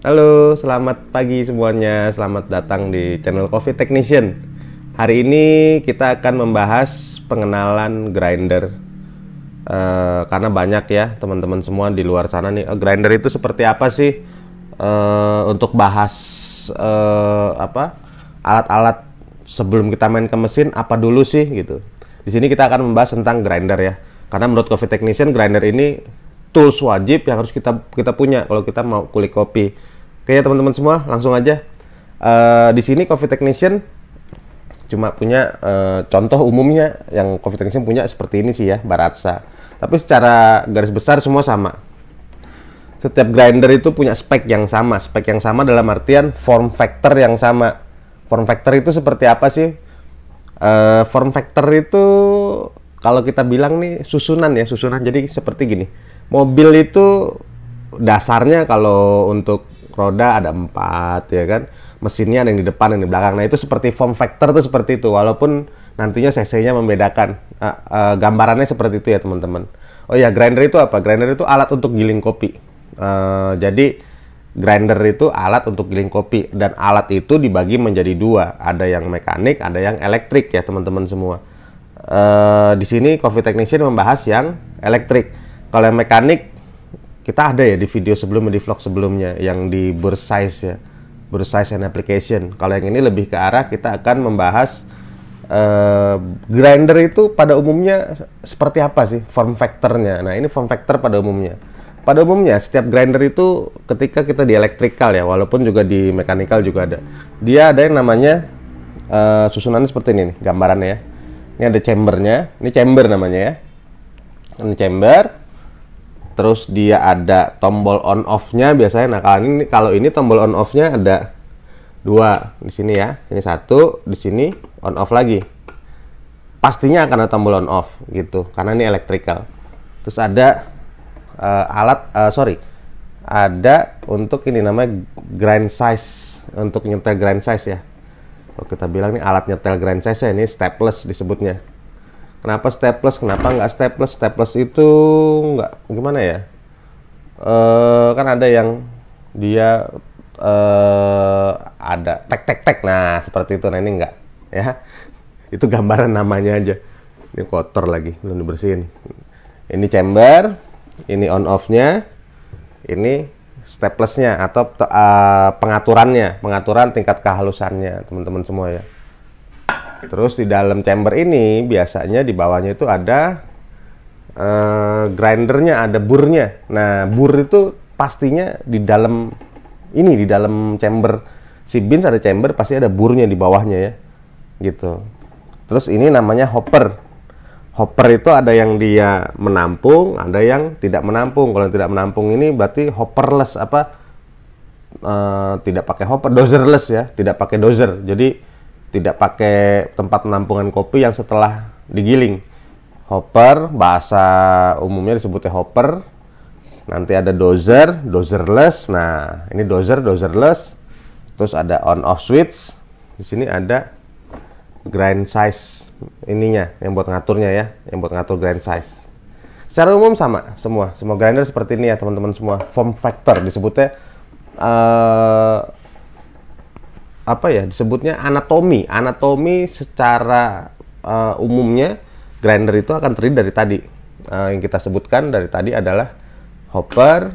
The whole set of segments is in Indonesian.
Halo, selamat pagi semuanya. Selamat datang di channel Coffee Technician. Hari ini kita akan membahas pengenalan grinder. Uh, karena banyak ya teman-teman semua di luar sana nih, eh, grinder itu seperti apa sih? uh, untuk bahas uh, apa? alat-alat sebelum kita main ke mesin apa dulu sih gitu. Di sini kita akan membahas tentang grinder ya. Karena menurut Coffee Technician grinder ini tools wajib yang harus kita kita punya kalau kita mau kulik kopi. Kayaknya teman-teman semua langsung aja. Uh, di sini coffee technician cuma punya uh, contoh umumnya yang coffee technician punya seperti ini sih ya, Baratsa. Tapi secara garis besar semua sama. Setiap grinder itu punya spek yang sama. Spek yang sama dalam artian form factor yang sama. Form factor itu seperti apa sih? Uh, form factor itu kalau kita bilang nih susunan ya, susunan. Jadi seperti gini mobil itu dasarnya kalau untuk roda ada empat ya kan mesinnya ada yang di depan dan di belakang nah itu seperti form factor tuh seperti itu walaupun nantinya cc-nya membedakan uh, uh, gambarannya seperti itu ya teman-teman oh ya grinder itu apa grinder itu alat untuk giling kopi uh, jadi grinder itu alat untuk giling kopi dan alat itu dibagi menjadi dua ada yang mekanik ada yang elektrik ya teman-teman semua uh, di sini coffee technician membahas yang elektrik kalau yang mekanik kita ada ya di video sebelumnya di vlog sebelumnya yang di bersize ya. Bersize and application. Kalau yang ini lebih ke arah kita akan membahas uh, grinder itu pada umumnya seperti apa sih form factornya. Nah, ini form factor pada umumnya. Pada umumnya setiap grinder itu ketika kita di electrical ya, walaupun juga di mekanikal juga ada. Dia ada yang namanya uh, susunannya seperti ini nih gambarannya ya. Ini ada chambernya, ini chamber namanya ya. Ini chamber terus dia ada tombol on off-nya biasanya. Nah, kalau ini kalau ini tombol on off-nya ada dua di sini ya. Ini satu, di sini on off lagi. Pastinya akan ada tombol on off gitu karena ini electrical. Terus ada uh, alat uh, sorry ada untuk ini namanya grind size untuk nyetel grind size ya. Kalau kita bilang ini alat nyetel grind size ya ini stepless disebutnya kenapa staples kenapa nggak staples staples itu nggak gimana ya eh, kan ada yang dia eh, ada tek tek tek nah seperti itu nah ini enggak ya itu gambaran namanya aja ini kotor lagi belum dibersihin ini chamber ini on off nya ini staplesnya atau uh, pengaturannya pengaturan tingkat kehalusannya teman-teman semua ya Terus di dalam chamber ini biasanya di bawahnya itu ada uh, grindernya, ada burnya. Nah, bur itu pastinya di dalam ini di dalam chamber si bins ada chamber pasti ada burnya di bawahnya ya. Gitu. Terus ini namanya hopper. Hopper itu ada yang dia menampung, ada yang tidak menampung. Kalau yang tidak menampung ini berarti hopperless apa uh, tidak pakai hopper, dozerless ya, tidak pakai dozer. Jadi tidak pakai tempat penampungan kopi yang setelah digiling hopper bahasa umumnya disebutnya hopper nanti ada dozer dozerless nah ini dozer dozerless terus ada on off switch di sini ada grind size ininya yang buat ngaturnya ya yang buat ngatur grind size secara umum sama semua semua grinder seperti ini ya teman-teman semua form factor disebutnya uh, apa ya disebutnya anatomi anatomi secara uh, umumnya grinder itu akan terdiri dari tadi uh, yang kita sebutkan dari tadi adalah hopper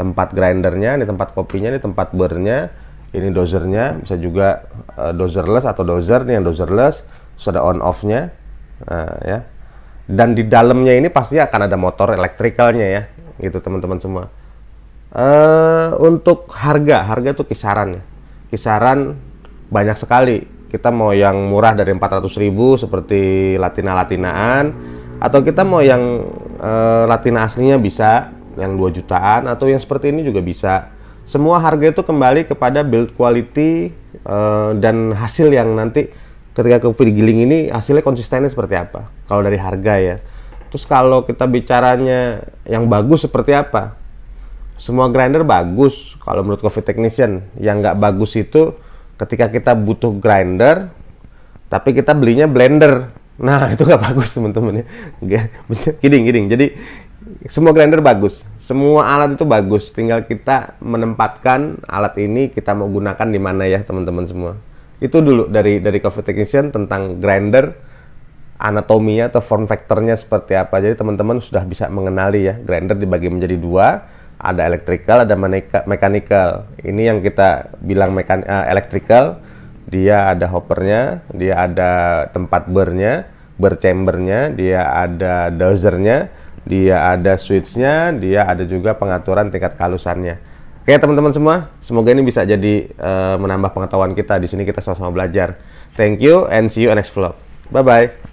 tempat grindernya ini tempat kopinya ini tempat burnya ini dozernya bisa juga uh, dozerless atau dozer nih yang dozerless sudah on offnya uh, ya dan di dalamnya ini pasti akan ada motor elektrikalnya ya gitu teman-teman semua uh, untuk harga harga tuh kisarannya kisaran banyak sekali. Kita mau yang murah dari 400 ribu seperti Latina-Latinaan atau kita mau yang e, Latina aslinya bisa yang 2 jutaan atau yang seperti ini juga bisa. Semua harga itu kembali kepada build quality e, dan hasil yang nanti ketika ke giling ini hasilnya konsistennya seperti apa kalau dari harga ya. Terus kalau kita bicaranya yang bagus seperti apa? semua grinder bagus kalau menurut coffee technician yang nggak bagus itu ketika kita butuh grinder tapi kita belinya blender nah itu nggak bagus teman-teman ya kidding kidding jadi semua grinder bagus semua alat itu bagus tinggal kita menempatkan alat ini kita mau gunakan di mana ya teman-teman semua itu dulu dari dari coffee technician tentang grinder anatominya atau form factornya seperti apa. Jadi teman-teman sudah bisa mengenali ya grinder dibagi menjadi dua ada electrical ada mechanical ini yang kita bilang mekan uh, eh, electrical dia ada hoppernya dia ada tempat burnya burr chambernya dia ada dozernya dia ada switchnya dia ada juga pengaturan tingkat kalusannya. oke teman-teman semua semoga ini bisa jadi uh, menambah pengetahuan kita di sini kita sama-sama belajar thank you and see you next vlog bye bye